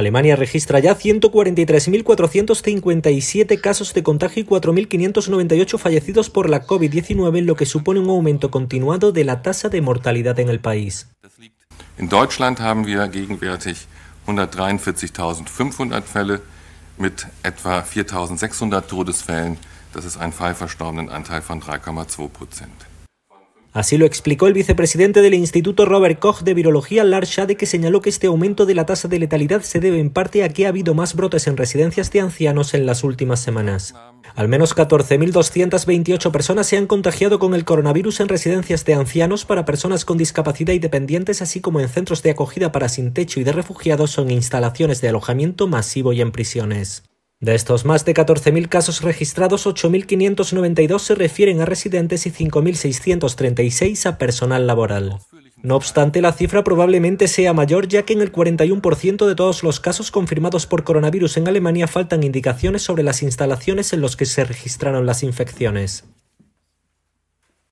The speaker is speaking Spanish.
Alemania registra ya 143.457 casos de contagio y 4.598 fallecidos por la COVID-19, lo que supone un aumento continuado de la tasa de mortalidad en el país. En Deutschland haben wir gegenwärtig 143.500 Fälle mit etwa 4.600 Todesfällen. Das ist ein verstorbenen Anteil von 3,2 Así lo explicó el vicepresidente del Instituto Robert Koch de Virología, Lars Schade, que señaló que este aumento de la tasa de letalidad se debe en parte a que ha habido más brotes en residencias de ancianos en las últimas semanas. Al menos 14.228 personas se han contagiado con el coronavirus en residencias de ancianos para personas con discapacidad y dependientes, así como en centros de acogida para sin techo y de refugiados o en instalaciones de alojamiento masivo y en prisiones. De estos más de 14.000 casos registrados, 8.592 se refieren a residentes y 5.636 a personal laboral. No obstante, la cifra probablemente sea mayor ya que en el 41% de todos los casos confirmados por coronavirus en Alemania faltan indicaciones sobre las instalaciones en las que se registraron las infecciones.